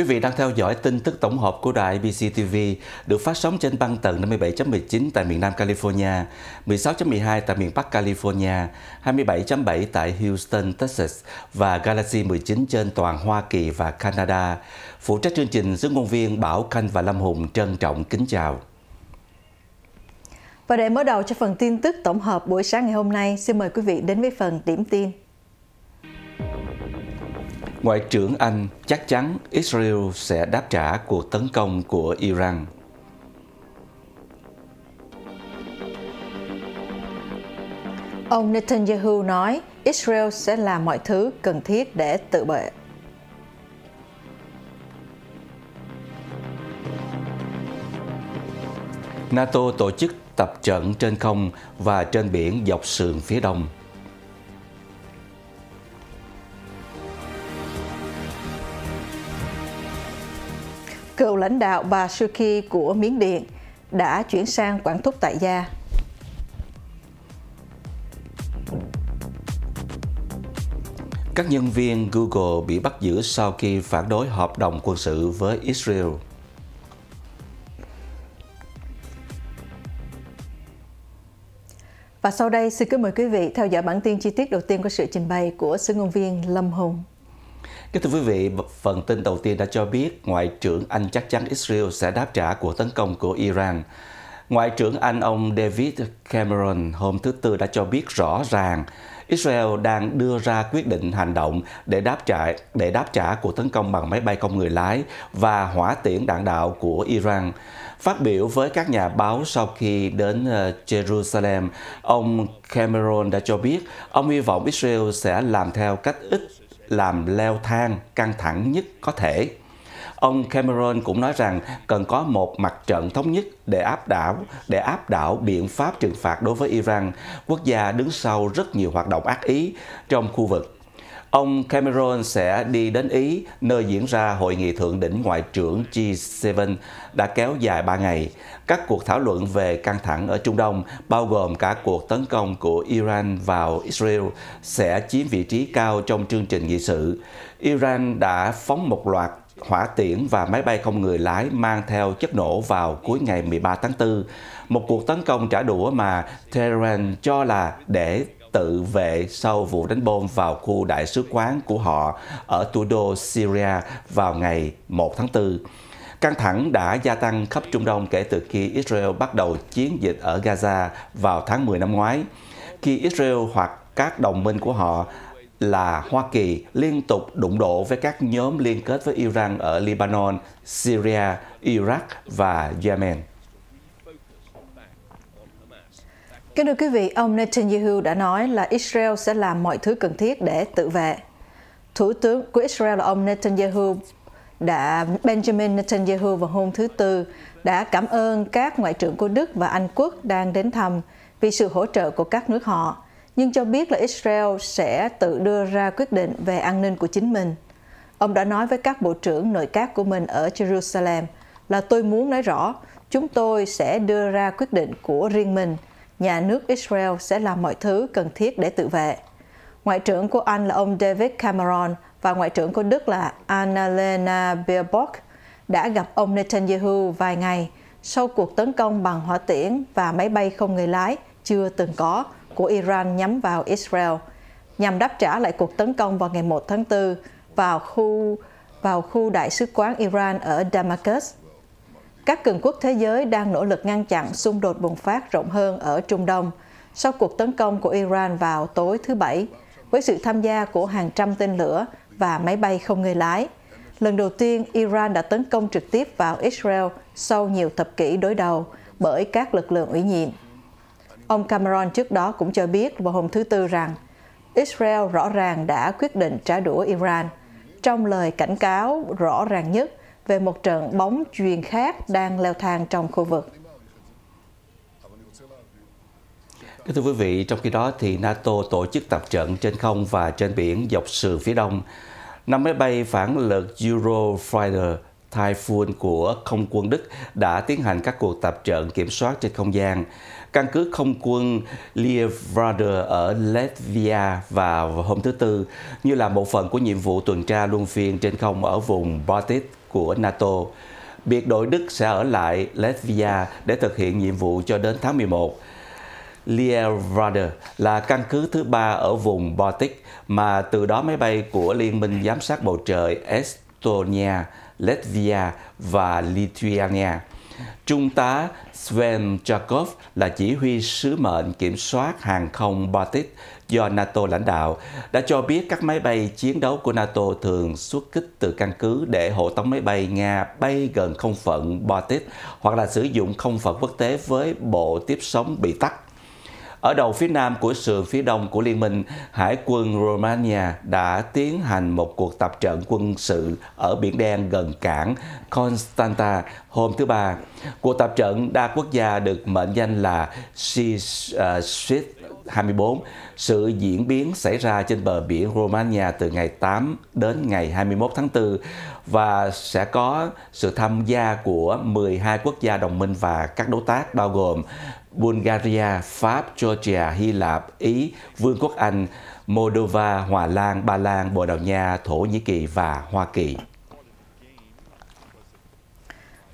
Quý vị đang theo dõi tin tức tổng hợp của đài BCTV được phát sóng trên băng tần 57.19 tại miền Nam California, 16.12 tại miền Bắc California, 27.7 tại Houston, Texas và Galaxy 19 trên toàn Hoa Kỳ và Canada. Phụ trách chương trình giữa ngôn viên Bảo Khanh và Lâm Hùng trân trọng kính chào. Và để mở đầu cho phần tin tức tổng hợp buổi sáng ngày hôm nay, xin mời quý vị đến với phần điểm tin. Ngoại trưởng Anh chắc chắn Israel sẽ đáp trả cuộc tấn công của Iran. Ông Netanyahu nói Israel sẽ làm mọi thứ cần thiết để tự vệ. NATO tổ chức tập trận trên không và trên biển dọc sườn phía đông. cựu lãnh đạo bà Suu của Miến Điện đã chuyển sang quản thúc tại gia. Các nhân viên Google bị bắt giữ sau khi phản đối hợp đồng quân sự với Israel. Và sau đây xin kính mời quý vị theo dõi bản tin chi tiết đầu tiên của sự trình bày của sứ ngôn viên Lâm Hùng. Kính thưa quý vị, phần tin đầu tiên đã cho biết Ngoại trưởng Anh chắc chắn Israel sẽ đáp trả cuộc tấn công của Iran. Ngoại trưởng Anh ông David Cameron hôm thứ Tư đã cho biết rõ ràng Israel đang đưa ra quyết định hành động để đáp trả để đáp trả cuộc tấn công bằng máy bay không người lái và hỏa tiễn đạn đạo của Iran. Phát biểu với các nhà báo sau khi đến ờ, Jerusalem, ông Cameron đã cho biết ông hy vọng Israel sẽ làm theo cách ít làm leo thang căng thẳng nhất có thể. Ông Cameron cũng nói rằng cần có một mặt trận thống nhất để áp đảo để áp đảo biện pháp trừng phạt đối với Iran, quốc gia đứng sau rất nhiều hoạt động ác ý trong khu vực Ông Cameron sẽ đi đến Ý, nơi diễn ra hội nghị thượng đỉnh ngoại trưởng G7 đã kéo dài 3 ngày. Các cuộc thảo luận về căng thẳng ở Trung Đông, bao gồm cả cuộc tấn công của Iran vào Israel, sẽ chiếm vị trí cao trong chương trình nghị sự. Iran đã phóng một loạt hỏa tiễn và máy bay không người lái mang theo chất nổ vào cuối ngày 13 tháng 4, một cuộc tấn công trả đũa mà Tehran cho là để tự vệ sau vụ đánh bom vào khu đại sứ quán của họ ở thủ đô Syria vào ngày 1 tháng 4. Căng thẳng đã gia tăng khắp Trung Đông kể từ khi Israel bắt đầu chiến dịch ở Gaza vào tháng 10 năm ngoái, khi Israel hoặc các đồng minh của họ là Hoa Kỳ liên tục đụng độ với các nhóm liên kết với Iran ở Lebanon, Syria, Iraq và Yemen. Kính thưa quý vị, ông Netanyahu đã nói là Israel sẽ làm mọi thứ cần thiết để tự vệ. Thủ tướng của Israel là ông Netanyahu đã Benjamin Netanyahu vào hôm thứ Tư đã cảm ơn các ngoại trưởng của Đức và Anh quốc đang đến thăm vì sự hỗ trợ của các nước họ, nhưng cho biết là Israel sẽ tự đưa ra quyết định về an ninh của chính mình. Ông đã nói với các bộ trưởng nội các của mình ở Jerusalem là tôi muốn nói rõ, chúng tôi sẽ đưa ra quyết định của riêng mình – nhà nước Israel sẽ làm mọi thứ cần thiết để tự vệ. Ngoại trưởng của Anh là ông David Cameron và Ngoại trưởng của Đức là Annalena Baerbock đã gặp ông Netanyahu vài ngày sau cuộc tấn công bằng hỏa tiễn và máy bay không người lái chưa từng có của Iran nhắm vào Israel, nhằm đáp trả lại cuộc tấn công vào ngày 1 tháng 4 vào khu vào khu đại sứ quán Iran ở Damascus các cường quốc thế giới đang nỗ lực ngăn chặn xung đột bùng phát rộng hơn ở Trung Đông sau cuộc tấn công của Iran vào tối thứ Bảy, với sự tham gia của hàng trăm tên lửa và máy bay không người lái. Lần đầu tiên, Iran đã tấn công trực tiếp vào Israel sau nhiều thập kỷ đối đầu bởi các lực lượng ủy nhiệm. Ông Cameron trước đó cũng cho biết vào hôm thứ Tư rằng Israel rõ ràng đã quyết định trả đũa Iran. Trong lời cảnh cáo rõ ràng nhất về một trận bóng truyền khác đang leo thang trong khu vực. Thưa quý vị, trong khi đó thì NATO tổ chức tập trận trên không và trên biển dọc sườn phía đông. Năm máy bay phản lực Eurofighter Typhoon của không quân Đức đã tiến hành các cuộc tập trận kiểm soát trên không gian. Căn cứ không quân Lievrade ở Latvia vào hôm thứ Tư như là một phần của nhiệm vụ tuần tra luân phiên trên không ở vùng Baltic của NATO. Biệt đội Đức sẽ ở lại Latvia để thực hiện nhiệm vụ cho đến tháng 11. Lievrade là căn cứ thứ ba ở vùng Baltic mà từ đó máy bay của Liên minh Giám sát Bầu trời Estonia Latvia và Lithuania. Trung tá Sven Jakov là chỉ huy sứ mệnh kiểm soát hàng không Baltic do NATO lãnh đạo, đã cho biết các máy bay chiến đấu của NATO thường xuất kích từ căn cứ để hộ tống máy bay Nga bay gần không phận Baltic hoặc là sử dụng không phận quốc tế với bộ tiếp sóng bị tắt. Ở đầu phía nam của sườn phía đông của Liên minh, Hải quân Romania đã tiến hành một cuộc tập trận quân sự ở Biển Đen gần cảng Constanta hôm thứ Ba. Cuộc tập trận đa quốc gia được mệnh danh là Sea Street 24. Sự diễn biến xảy ra trên bờ biển Romania từ ngày 8 đến ngày 21 tháng 4 và sẽ có sự tham gia của 12 quốc gia đồng minh và các đối tác bao gồm Bulgaria, Pháp, Georgia, Hy Lạp, Ý, Vương quốc Anh, Moldova, Hòa Lan, Ba Lan, Bồ Đào Nha, Thổ Nhĩ Kỳ và Hoa Kỳ.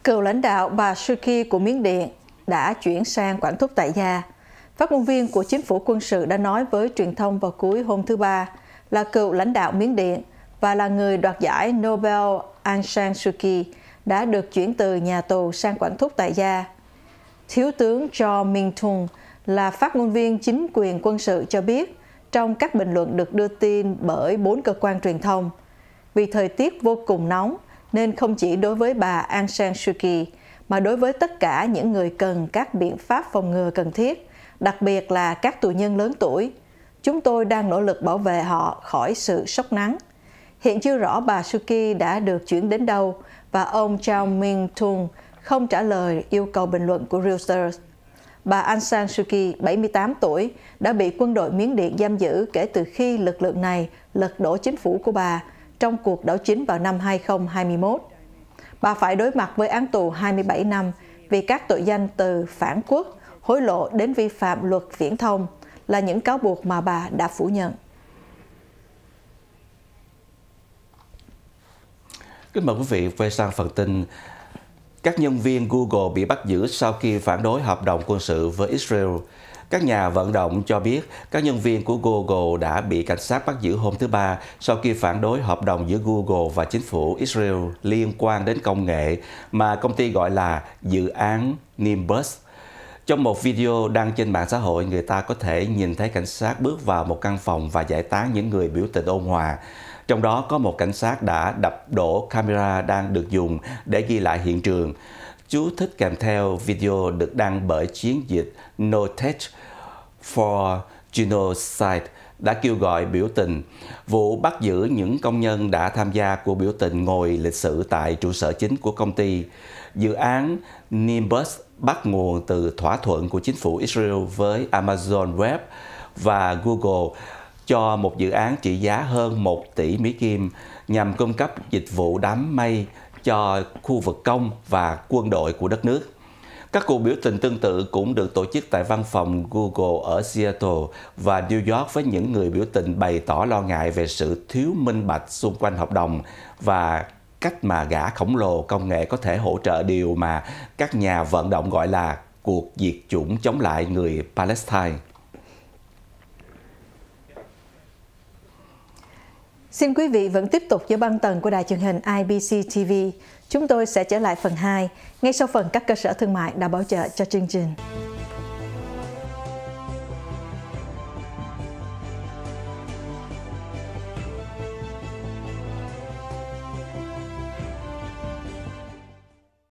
Cựu lãnh đạo bà Suki của Miến Điện đã chuyển sang quản thúc tại gia. Phát ngôn viên của chính phủ quân sự đã nói với truyền thông vào cuối hôm thứ Ba là cựu lãnh đạo Miến Điện và là người đoạt giải Nobel Aung San Suu Kyi đã được chuyển từ nhà tù sang quản thúc tại gia Thiếu tướng Cho Minh tung là phát ngôn viên chính quyền quân sự cho biết trong các bình luận được đưa tin bởi bốn cơ quan truyền thông. Vì thời tiết vô cùng nóng nên không chỉ đối với bà Aung San Suu Kyi mà đối với tất cả những người cần các biện pháp phòng ngừa cần thiết, đặc biệt là các tù nhân lớn tuổi. Chúng tôi đang nỗ lực bảo vệ họ khỏi sự sốc nắng. Hiện chưa rõ bà Suki đã được chuyển đến đâu và ông Chao Minh Tung không trả lời yêu cầu bình luận của Reuters. Bà Aung San Suu Kyi, 78 tuổi, đã bị quân đội Miến Điện giam giữ kể từ khi lực lượng này lật đổ chính phủ của bà trong cuộc đảo chính vào năm 2021. Bà phải đối mặt với án tù 27 năm vì các tội danh từ phản quốc, hối lộ đến vi phạm luật viễn thông là những cáo buộc mà bà đã phủ nhận. Kính mời quý vị quay sang phần tin các nhân viên Google bị bắt giữ sau khi phản đối hợp đồng quân sự với Israel. Các nhà vận động cho biết các nhân viên của Google đã bị cảnh sát bắt giữ hôm thứ Ba sau khi phản đối hợp đồng giữa Google và chính phủ Israel liên quan đến công nghệ mà công ty gọi là dự án Nimbus. Trong một video đăng trên mạng xã hội, người ta có thể nhìn thấy cảnh sát bước vào một căn phòng và giải tán những người biểu tình ôn hòa. Trong đó có một cảnh sát đã đập đổ camera đang được dùng để ghi lại hiện trường. Chú thích kèm theo video được đăng bởi chiến dịch No Tech for Genocide đã kêu gọi biểu tình. Vụ bắt giữ những công nhân đã tham gia cuộc biểu tình ngồi lịch sử tại trụ sở chính của công ty. Dự án Nimbus bắt nguồn từ thỏa thuận của chính phủ Israel với Amazon Web và Google cho một dự án trị giá hơn 1 tỷ Mỹ Kim nhằm cung cấp dịch vụ đám mây cho khu vực công và quân đội của đất nước. Các cuộc biểu tình tương tự cũng được tổ chức tại văn phòng Google ở Seattle và New York với những người biểu tình bày tỏ lo ngại về sự thiếu minh bạch xung quanh hợp đồng và cách mà gã khổng lồ công nghệ có thể hỗ trợ điều mà các nhà vận động gọi là cuộc diệt chủng chống lại người Palestine. Xin quý vị vẫn tiếp tục với băng tần của đài truyền hình IBC TV. Chúng tôi sẽ trở lại phần 2 ngay sau phần các cơ sở thương mại đã bảo trợ cho chương trình.